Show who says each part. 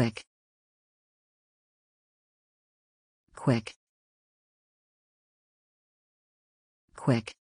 Speaker 1: quick quick quick